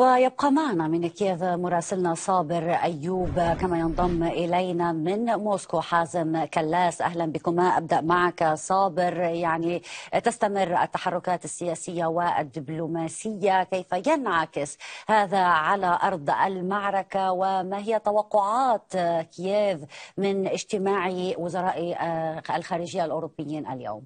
ويبقى معنا من كييف مراسلنا صابر أيوب كما ينضم إلينا من موسكو حازم كلاس أهلا بكما أبدأ معك صابر يعني تستمر التحركات السياسية والدبلوماسية كيف ينعكس هذا على أرض المعركة وما هي توقعات كييف من اجتماع وزراء الخارجية الأوروبيين اليوم؟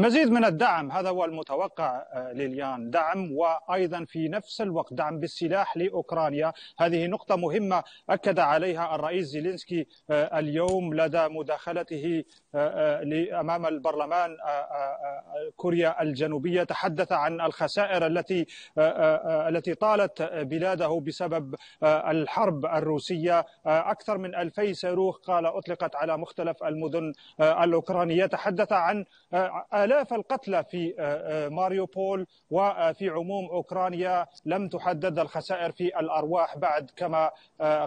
مزيد من الدعم هذا هو المتوقع آه، ليليان دعم وايضا في نفس الوقت دعم بالسلاح لاوكرانيا هذه نقطه مهمه اكد عليها الرئيس زيلينسكي آه، اليوم لدى مداخلته آه، امام البرلمان كوريا الجنوبيه تحدث عن الخسائر التي التي طالت بلاده بسبب الحرب الروسيه اكثر من 2000 صاروخ قال اطلقت على مختلف المدن الاوكرانيه تحدث عن آلاف القتلى في آه، آه، ماريوبول وفي آه، عموم أوكرانيا لم تحدد الخسائر في الأرواح بعد كما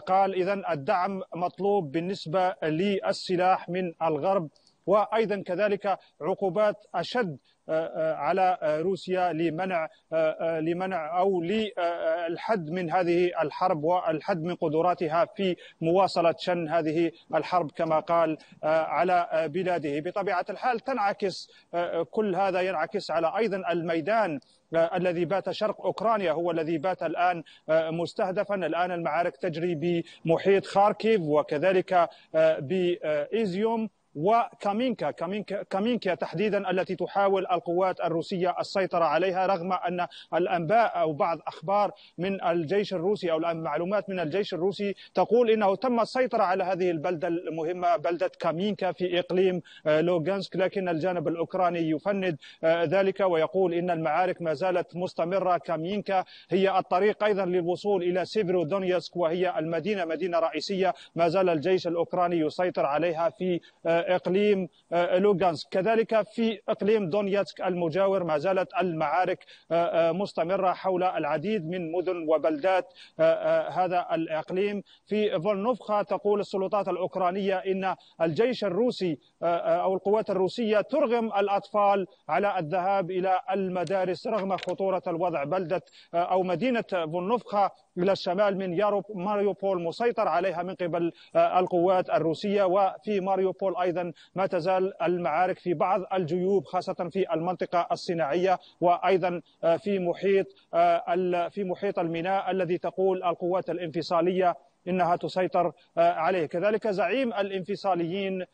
قال إذا الدعم مطلوب بالنسبة للسلاح من الغرب وايضا كذلك عقوبات اشد آه، آه، على آه، روسيا لمنع لمنع او للحد من هذه الحرب والحد من قدراتها في مواصله شن هذه الحرب كما قال على بلاده بطبيعه الحال تنعكس كل هذا ينعكس على ايضا الميدان الذي بات شرق اوكرانيا هو الذي بات الان مستهدفا الان المعارك تجري بمحيط خاركيف وكذلك بايزيوم وكامينكا كامينكا, كامينكا تحديدا التي تحاول القوات الروسية السيطرة عليها رغم أن الأنباء أو بعض أخبار من الجيش الروسي أو المعلومات من الجيش الروسي تقول إنه تم السيطرة على هذه البلدة المهمة بلدة كامينكا في إقليم آه، لوغانسك لكن الجانب الأوكراني يفند آه، ذلك ويقول إن المعارك ما زالت مستمرة كامينكا هي الطريق أيضا للوصول إلى سيفرو دونيسك وهي المدينة مدينة رئيسية ما زال الجيش الأوكراني يسيطر عليها في آه، إقليم آه، لوغانسك كذلك في إقليم دونيتسك المجاور ما زالت المعارك آه، آه، مستمرة حول العديد من مدن وبلدات هذا الإقليم في فولنوفخا تقول السلطات الأوكرانية إن الجيش الروسي أو القوات الروسية ترغم الأطفال على الذهاب إلى المدارس رغم خطورة الوضع بلدة أو مدينة فولنوفخا إلى الشمال من ياروب ماريوبول مسيطر عليها من قبل القوات الروسية وفي ماريوبول أيضا ايضا ما تزال المعارك في بعض الجيوب خاصه في المنطقه الصناعيه وايضا آه، في محيط آه، في محيط الميناء الذي تقول القوات الانفصاليه انها تسيطر آه، عليه، كذلك زعيم الانفصاليين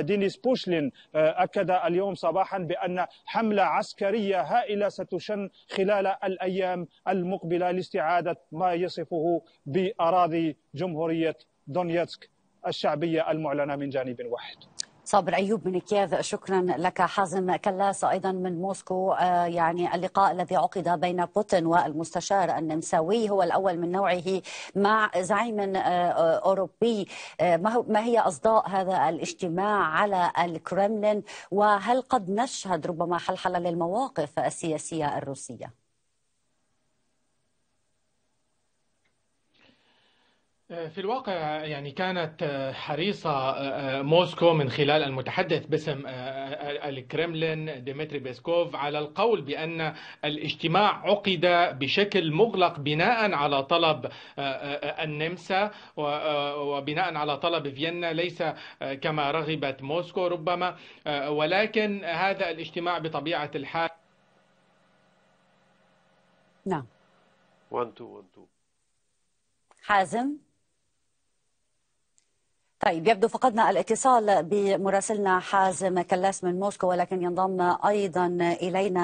دينيس بوشلين اكد اليوم صباحا بان حمله عسكريه هائله ستشن خلال الايام المقبله لاستعاده ما يصفه باراضي جمهوريه دونيتسك الشعبية المعلنة من جانب واحد صابر أيوب من كييف شكرا لك حازم كلاس أيضا من موسكو آه، يعني اللقاء الذي عقد بين بوتين والمستشار النمساوي هو الأول من نوعه مع زعيم آه، آه، أوروبي ما هي أصداء هذا الاجتماع على الكرملين وهل قد نشهد ربما حلحلة للمواقف السياسية الروسية؟ آه، في الواقع آه، يعني كانت آه، حريصة موسكو من خلال المتحدث باسم الكرملين ديمتري بيسكوف على القول بأن الاجتماع عقد بشكل مغلق بناء على طلب النمسا وبناء على طلب فيينا ليس كما رغبت موسكو ربما ولكن هذا الاجتماع بطبيعة الحال نعم 1 2 1 2 حازم طيب يبدو فقدنا الاتصال بمراسلنا حازم كلاس من موسكو ولكن ينضم ايضا الينا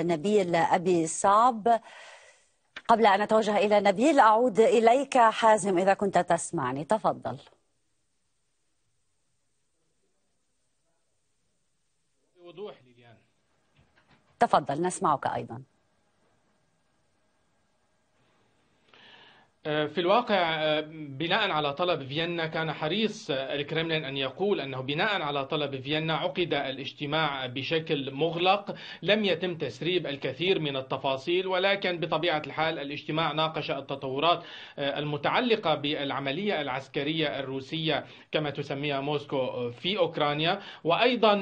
آه، نبيل ابي صعب قبل ان اتوجه الى نبيل اعود اليك حازم اذا كنت تسمعني تفضل بوضوح ليليان تفضل نسمعك ايضا آه، في الواقع آه، بناء على طلب فيينا كان حريص آه، الكرملين ان يقول انه بناء على طلب فيينا عقد الاجتماع بشكل مغلق، لم يتم تسريب الكثير من التفاصيل ولكن بطبيعه الحال الاجتماع ناقش التطورات المتعلقه بالعمليه العسكريه الروسيه كما تسميها موسكو في اوكرانيا، وايضا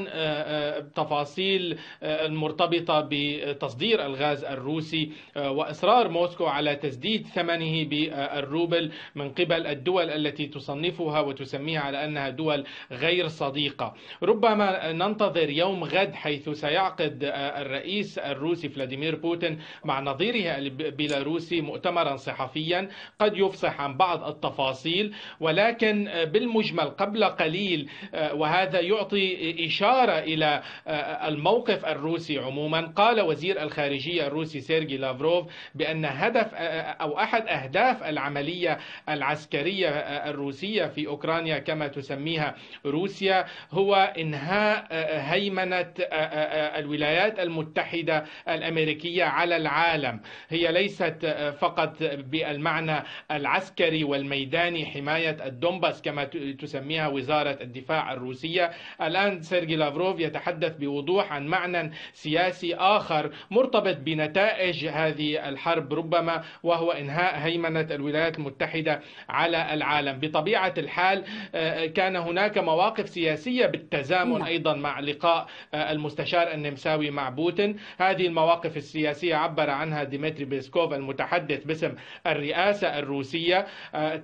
تفاصيل المرتبطه بتصدير الغاز الروسي واصرار موسكو على تسديد ثمنه ب الروبل من قبل الدول التي تصنفها وتسميها على أنها دول غير صديقة ربما ننتظر يوم غد حيث سيعقد الرئيس الروسي فلاديمير بوتين مع نظيره البيلاروسي مؤتمرا صحفيا قد يفصح عن بعض التفاصيل ولكن بالمجمل قبل قليل وهذا يعطي إشارة إلى الموقف الروسي عموما قال وزير الخارجية الروسي سيرجي لافروف بأن هدف أو أحد أهداف العملية العسكرية الروسية في أوكرانيا كما تسميها روسيا هو إنهاء آه، هيمنة آه، آه، الولايات المتحدة الأمريكية على العالم هي ليست فقط بالمعنى العسكري والميداني حماية الدومباس كما تسميها وزارة الدفاع الروسية الآن سيرجي لافروف يتحدث بوضوح عن معنى سياسي آخر مرتبط بنتائج هذه الحرب ربما وهو إنهاء هيمنة الولايات المتحدة على العالم بطبيعة الحال آه، آه، كان هناك مواقف سياسية بالتزامن نعم. أيضا مع لقاء آه، المستشار النمساوي مع بوتين هذه المواقف السياسية عبر عنها ديمتري بيسكوف المتحدث باسم الرئاسة الروسية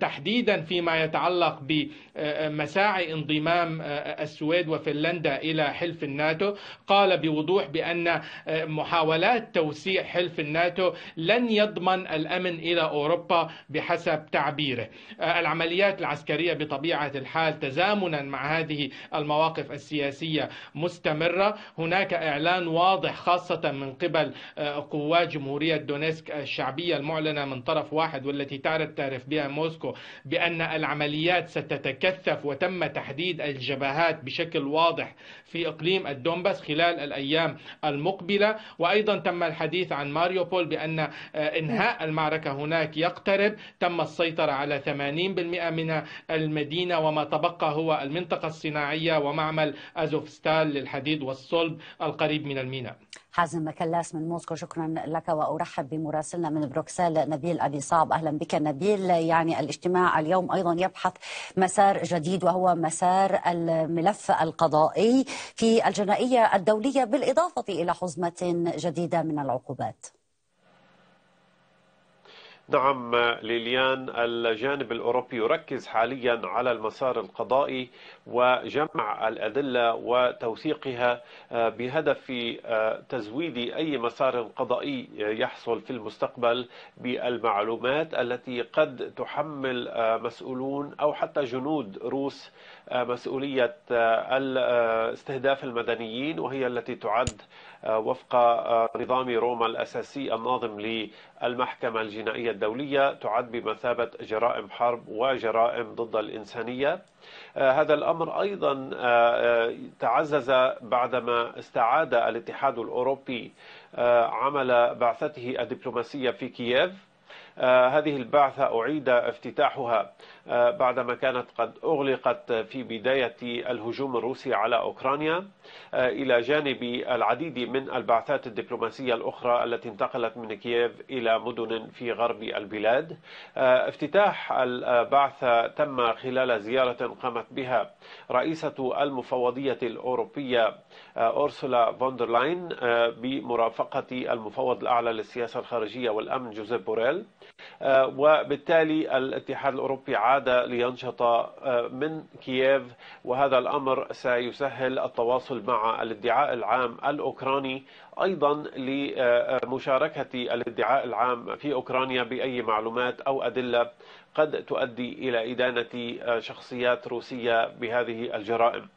تحديدا فيما يتعلق بمساعي انضمام السويد وفنلندا إلى حلف الناتو قال بوضوح بأن محاولات توسيع حلف الناتو لن يضمن الأمن إلى أوروبا بحسب تعبيره آه، العمليات العسكرية بطبيعة الحال تزامنا مع هذه المواقف السياسية مستمرة هناك إعلان واضح خاصة من قبل آه، قوات جمهورية دونيسك الشعبية المعلنة من طرف واحد والتي تعرف بها موسكو بأن العمليات ستتكثف وتم تحديد الجبهات بشكل واضح في إقليم الدومباس خلال الأيام المقبلة وأيضا تم الحديث عن ماريوبول بأن آه، إنهاء المعركة هناك يقترب المغرب تم السيطرة على 80% من المدينة وما تبقى هو المنطقة الصناعية ومعمل أزوفستال للحديد والصلب القريب من الميناء حازم مكلاس من موسكو شكرا لك وارحب بمراسلنا من بروكسل نبيل ابي صعب اهلا بك نبيل يعني الاجتماع اليوم ايضا يبحث مسار جديد وهو مسار الملف القضائي في الجنائيه الدوليه بالاضافه الى حزمه جديده من العقوبات نعم ليليان الجانب الأوروبي يركز حاليا على المسار القضائي وجمع الأدلة وتوثيقها آه، بهدف آه، تزويد أي مسار قضائي يحصل في المستقبل بالمعلومات التي قد تحمل آه، مسؤولون أو حتى جنود روس مسؤولية استهداف المدنيين وهي التي تعد آه، وفق آه، نظام روما الأساسي الناظم للمحكمة الجنائية الدولية تعد بمثابة جرائم حرب وجرائم ضد الإنسانية آه، هذا الأمر أيضا تعزز بعدما استعاد الاتحاد الأوروبي عمل بعثته الدبلوماسية في كييف آه، هذه البعثة أعيد افتتاحها آه، بعدما كانت قد أغلقت في بداية الهجوم الروسي على أوكرانيا آه، إلى جانب العديد من البعثات الدبلوماسية الأخرى التي انتقلت من كييف إلى مدن في غرب البلاد افتتاح البعثة تم خلال زيارة قامت بها رئيسة المفوضية الأوروبية أورسولا فوندرلاين بمرافقة المفوض الأعلى للسياسة الخارجية والأمن جوزيف بوريل آه، وبالتالي الاتحاد الأوروبي عاد لينشط آه، من كييف وهذا الأمر سيسهل التواصل مع الادعاء العام الأوكراني أيضا لمشاركة الادعاء العام في أوكرانيا بأي معلومات أو أدلة قد تؤدي إلى إدانة شخصيات روسية بهذه الجرائم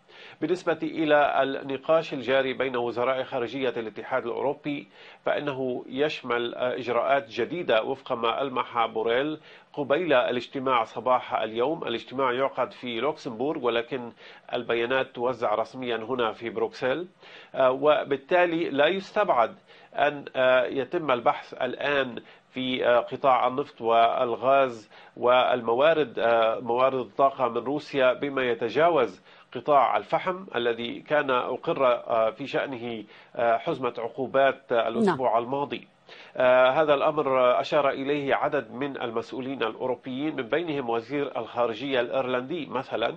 بالنسبة إلى النقاش الجاري بين وزراء خارجية الاتحاد الأوروبي فإنه يشمل إجراءات جديدة وفق ما ألمح بوريل قبيل الاجتماع صباح اليوم الاجتماع يعقد في لوكسمبورغ ولكن البيانات توزع رسميا هنا في بروكسل آه، وبالتالي لا يستبعد أن آه، يتم البحث الآن في آه، قطاع النفط والغاز والموارد موارد الطاقة من روسيا بما يتجاوز قطاع الفحم الذي كان أقر آه، في شأنه آه، حزمة عقوبات آه، الأسبوع نعم. الماضي هذا الأمر أشار إليه عدد من المسؤولين الأوروبيين من بينهم وزير الخارجية الإيرلندي مثلا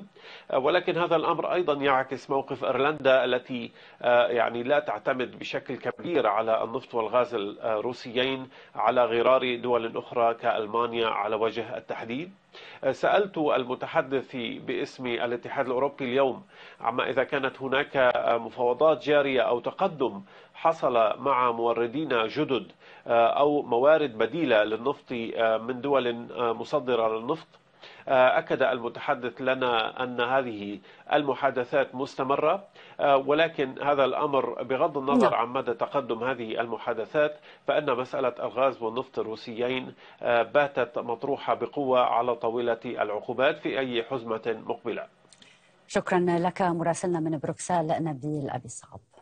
ولكن هذا الأمر أيضا يعكس موقف إيرلندا التي يعني لا تعتمد بشكل كبير على النفط والغاز الروسيين على غرار دول أخرى كألمانيا على وجه التحديد سألت المتحدث باسم الاتحاد الأوروبي اليوم عما إذا كانت هناك مفاوضات جارية أو تقدم حصل مع موردين جدد أو موارد بديلة للنفط من دول مصدرة للنفط آه، أكد المتحدث لنا أن هذه المحادثات مستمرة آه، ولكن هذا الأمر بغض النظر نعم. عن مدى تقدم هذه المحادثات فإن مسألة الغاز والنفط الروسيين آه، باتت مطروحة بقوة على طاولة العقوبات في أي حزمة مقبلة شكرا لك مراسلنا من بروكسل نبيل أبي صعب